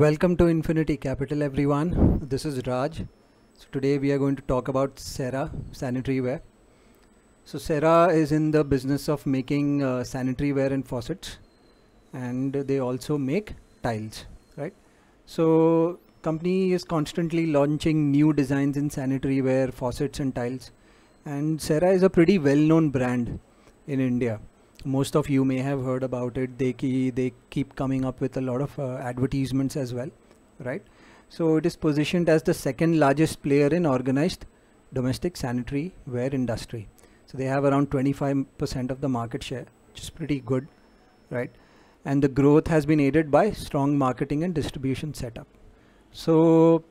Welcome to Infinity Capital everyone. This is Raj. So today we are going to talk about Sarah sanitary ware. So Sarah is in the business of making uh, sanitary ware and faucets and they also make tiles, right? So company is constantly launching new designs in sanitary ware, faucets and tiles and Sarah is a pretty well known brand in India most of you may have heard about it. They, key, they keep coming up with a lot of uh, advertisements as well, right? So it is positioned as the second largest player in organized domestic sanitary ware industry. So they have around 25% of the market share, which is pretty good, right? And the growth has been aided by strong marketing and distribution setup. So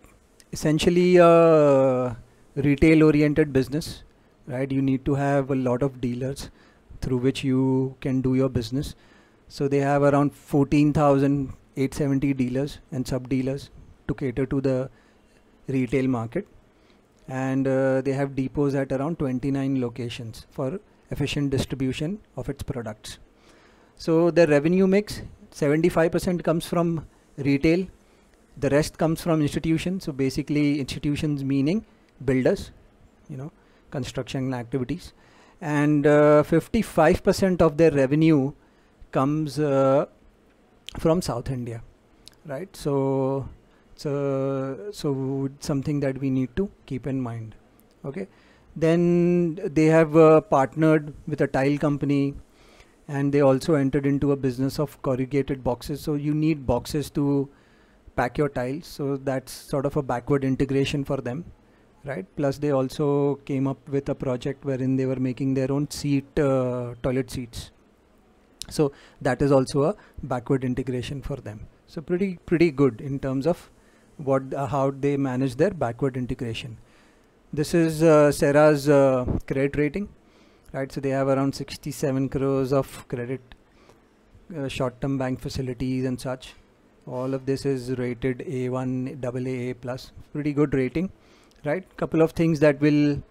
essentially a uh, retail oriented business, right? You need to have a lot of dealers through which you can do your business. So they have around 14,870 dealers and sub dealers to cater to the retail market. And uh, they have depots at around 29 locations for efficient distribution of its products. So the revenue mix 75% comes from retail, the rest comes from institutions. So basically institutions meaning builders, you know, construction activities and 55% uh, of their revenue comes uh, from South India, right? So so so something that we need to keep in mind. Okay, then they have uh, partnered with a tile company and they also entered into a business of corrugated boxes so you need boxes to pack your tiles so that's sort of a backward integration for them right? Plus they also came up with a project wherein they were making their own seat, uh, toilet seats. So that is also a backward integration for them. So pretty, pretty good in terms of what, uh, how they manage their backward integration. This is uh, Sarah's uh, credit rating, right? So they have around 67 crores of credit, uh, short-term bank facilities and such. All of this is rated A1, AA plus, pretty good rating right couple of things that we'll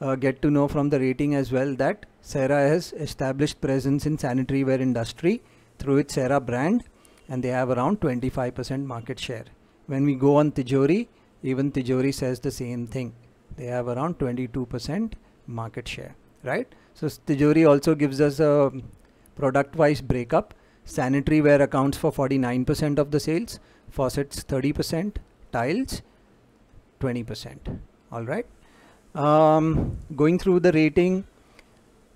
uh, get to know from the rating as well that Sarah has established presence in sanitary ware industry through its Sarah brand and they have around 25% market share. When we go on Tijori, even Tijori says the same thing. They have around 22% market share, right? So Tijori also gives us a product wise breakup. Sanitary ware accounts for 49% of the sales, faucets 30%, tiles 20%. All right. Um, going through the rating,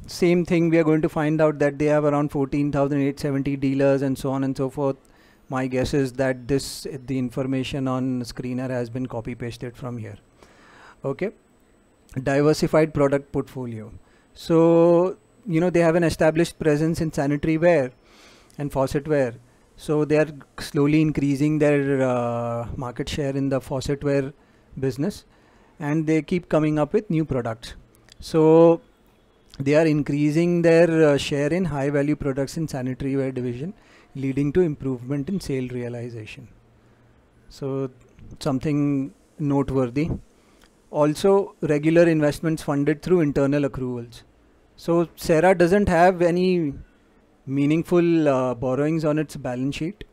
same thing. We are going to find out that they have around 14,870 dealers and so on and so forth. My guess is that this, the information on screener has been copy pasted from here. Okay. Diversified product portfolio. So, you know, they have an established presence in sanitary ware and faucet ware. So they are slowly increasing their uh, market share in the faucet ware business and they keep coming up with new products. So they are increasing their uh, share in high value products in sanitary ware division leading to improvement in sale realization. So something noteworthy. Also regular investments funded through internal accruals. So Sarah doesn't have any meaningful uh, borrowings on its balance sheet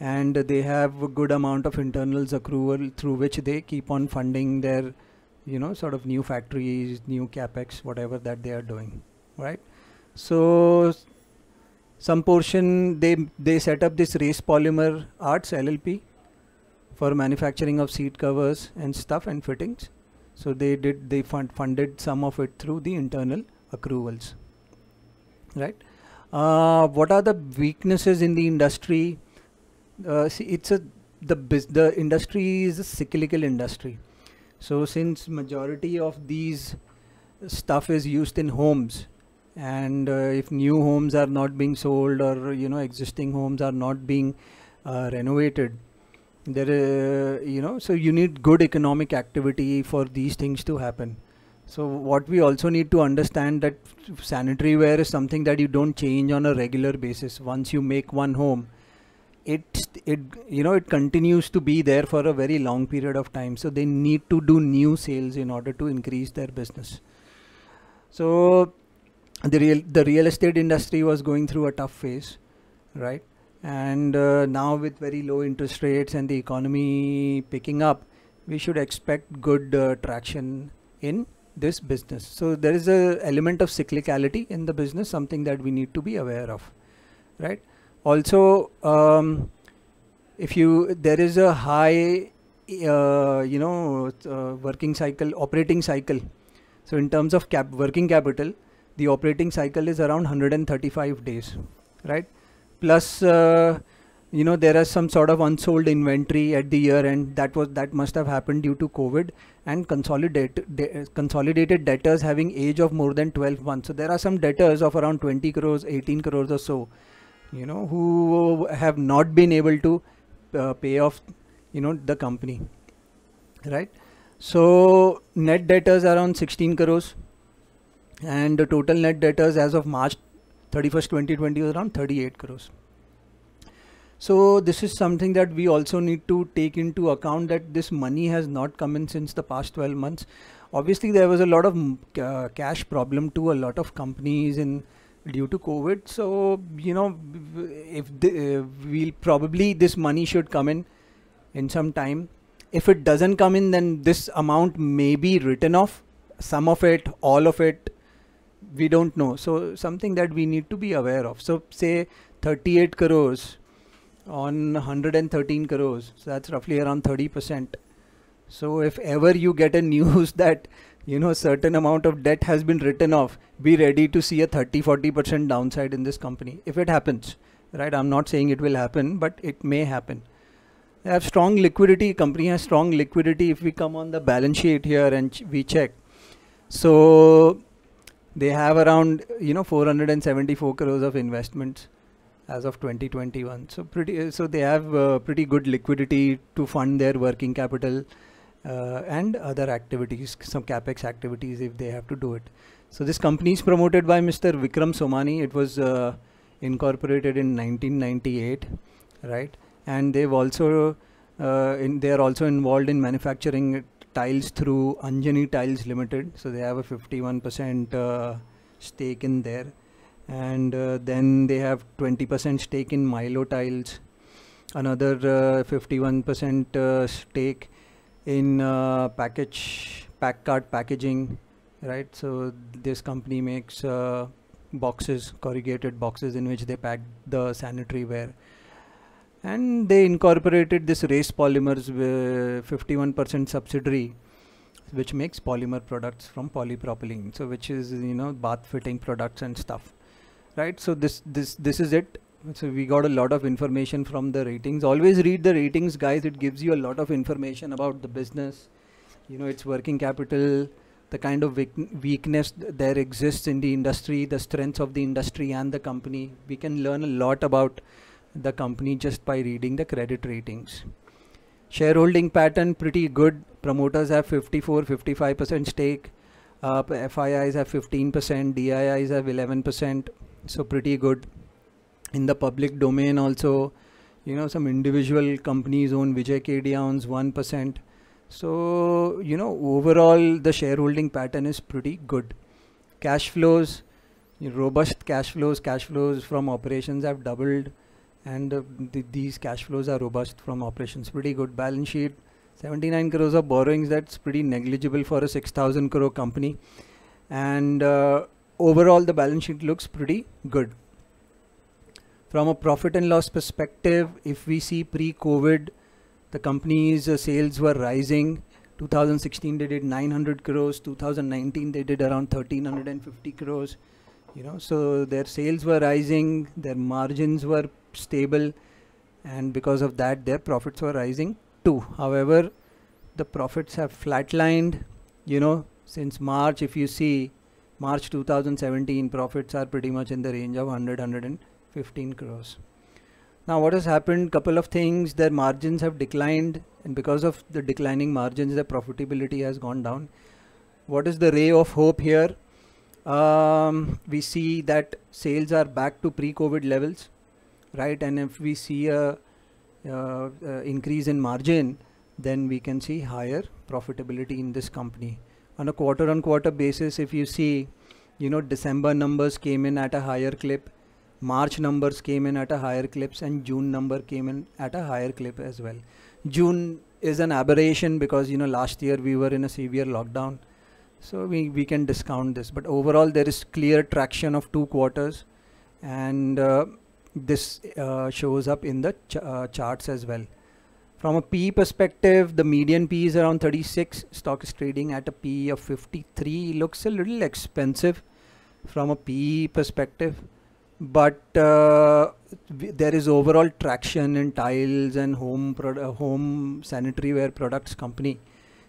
and they have a good amount of internals accrual through which they keep on funding their you know sort of new factories new capex whatever that they are doing right so some portion they they set up this race polymer arts llp for manufacturing of seat covers and stuff and fittings so they did they fund, funded some of it through the internal accruals right uh, what are the weaknesses in the industry uh, see, it's a the the industry is a cyclical industry. So since majority of these stuff is used in homes, and uh, if new homes are not being sold or you know existing homes are not being uh, renovated, there uh, you know so you need good economic activity for these things to happen. So what we also need to understand that sanitary ware is something that you don't change on a regular basis. Once you make one home it it you know it continues to be there for a very long period of time so they need to do new sales in order to increase their business so the real the real estate industry was going through a tough phase right and uh, now with very low interest rates and the economy picking up we should expect good uh, traction in this business so there is a element of cyclicality in the business something that we need to be aware of right also um, if you there is a high uh, you know uh, working cycle operating cycle so in terms of cap working capital the operating cycle is around 135 days right plus uh, you know there are some sort of unsold inventory at the year end that was that must have happened due to covid and consolidated consolidated debtors having age of more than 12 months so there are some debtors of around 20 crores 18 crores or so you know, who have not been able to uh, pay off, you know, the company, right? So net debtors are on 16 crores and the total net debtors as of March 31st, 2020 was around 38 crores. So this is something that we also need to take into account that this money has not come in since the past 12 months. Obviously, there was a lot of uh, cash problem to a lot of companies in due to COVID. So you know, if the, uh, we'll probably this money should come in in some time. If it doesn't come in, then this amount may be written off. Some of it, all of it, we don't know. So something that we need to be aware of. So say 38 crores on 113 crores. So that's roughly around 30 percent. So if ever you get a news that you know certain amount of debt has been written off, be ready to see a 30-40% downside in this company if it happens. Right? I'm not saying it will happen, but it may happen. They have strong liquidity. Company has strong liquidity. If we come on the balance sheet here and ch we check, so they have around you know 474 crores of investments as of 2021 so pretty so they have uh, pretty good liquidity to fund their working capital uh, and other activities, some capex activities if they have to do it. So this company is promoted by Mr. Vikram Somani. It was uh, incorporated in 1998, right? And they've also uh, in, they are also involved in manufacturing tiles through Anjani Tiles Limited. So they have a 51% uh, stake in there, and uh, then they have 20% stake in Milo Tiles, another 51% uh, stake in uh, package pack card packaging right so this company makes uh, boxes corrugated boxes in which they pack the sanitary ware and they incorporated this race polymers 51% subsidiary which makes polymer products from polypropylene so which is you know bath fitting products and stuff right so this this this is it so we got a lot of information from the ratings always read the ratings guys it gives you a lot of information about the business you know its working capital the kind of weakness there exists in the industry the strengths of the industry and the company we can learn a lot about the company just by reading the credit ratings shareholding pattern pretty good promoters have 54 55% stake uh, FIIs have 15% DIIs have 11% so pretty good in the public domain also you know some individual companies own Vijay KD owns 1% so you know overall the shareholding pattern is pretty good cash flows robust cash flows cash flows from operations have doubled and uh, th these cash flows are robust from operations pretty good balance sheet 79 crores of borrowings that's pretty negligible for a 6000 crore company and uh, overall the balance sheet looks pretty good from a profit and loss perspective, if we see pre-COVID, the company's uh, sales were rising. 2016 they did 900 crores. 2019 they did around 1350 crores. You know, so their sales were rising, their margins were stable, and because of that, their profits were rising too. However, the profits have flatlined. You know, since March, if you see March 2017, profits are pretty much in the range of 100, 100 15 crores. Now what has happened, couple of things, their margins have declined and because of the declining margins, their profitability has gone down. What is the ray of hope here? Um, we see that sales are back to pre-COVID levels, right? And if we see a uh, uh, increase in margin, then we can see higher profitability in this company. On a quarter on quarter basis, if you see, you know, December numbers came in at a higher clip March numbers came in at a higher clips and June number came in at a higher clip as well. June is an aberration because you know last year we were in a severe lockdown. So we, we can discount this. But overall there is clear traction of two quarters and uh, this uh, shows up in the ch uh, charts as well. From a P perspective, the median P is around 36. Stock is trading at a P of 53. Looks a little expensive from a P perspective but uh, there is overall traction in tiles and home uh, home sanitary ware products company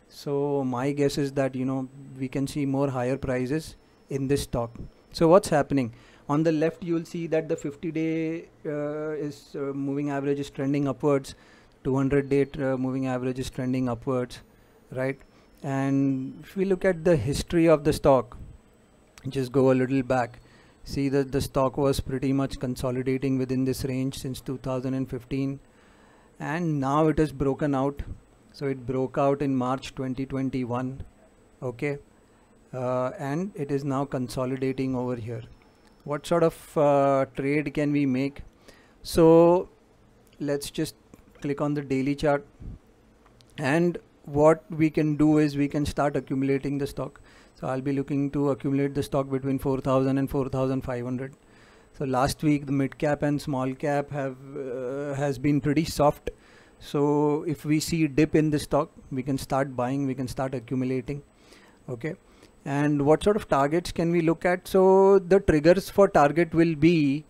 so my guess is that you know we can see more higher prices in this stock so what's happening on the left you will see that the 50 day uh, is uh, moving average is trending upwards 200 day uh, moving average is trending upwards right and if we look at the history of the stock just go a little back see that the stock was pretty much consolidating within this range since 2015 and now it has broken out so it broke out in March 2021 okay uh, and it is now consolidating over here what sort of uh, trade can we make so let's just click on the daily chart and what we can do is we can start accumulating the stock so I'll be looking to accumulate the stock between 4,000 and 4,500. So last week the mid cap and small cap have uh, has been pretty soft. So if we see dip in the stock, we can start buying, we can start accumulating. Okay. And what sort of targets can we look at? So the triggers for target will be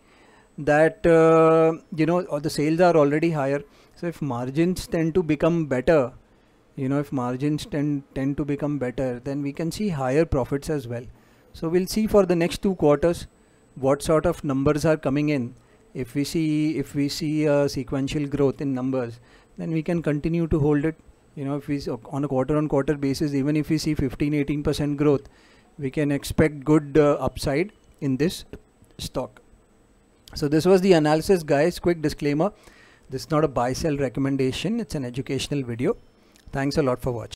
that uh, you know or the sales are already higher. So if margins tend to become better, you know if margins tend tend to become better then we can see higher profits as well so we'll see for the next two quarters what sort of numbers are coming in if we see if we see a sequential growth in numbers then we can continue to hold it you know if we on a quarter on quarter basis even if we see 15 18% growth we can expect good uh, upside in this stock so this was the analysis guys quick disclaimer this is not a buy sell recommendation it's an educational video Thanks a lot for watching.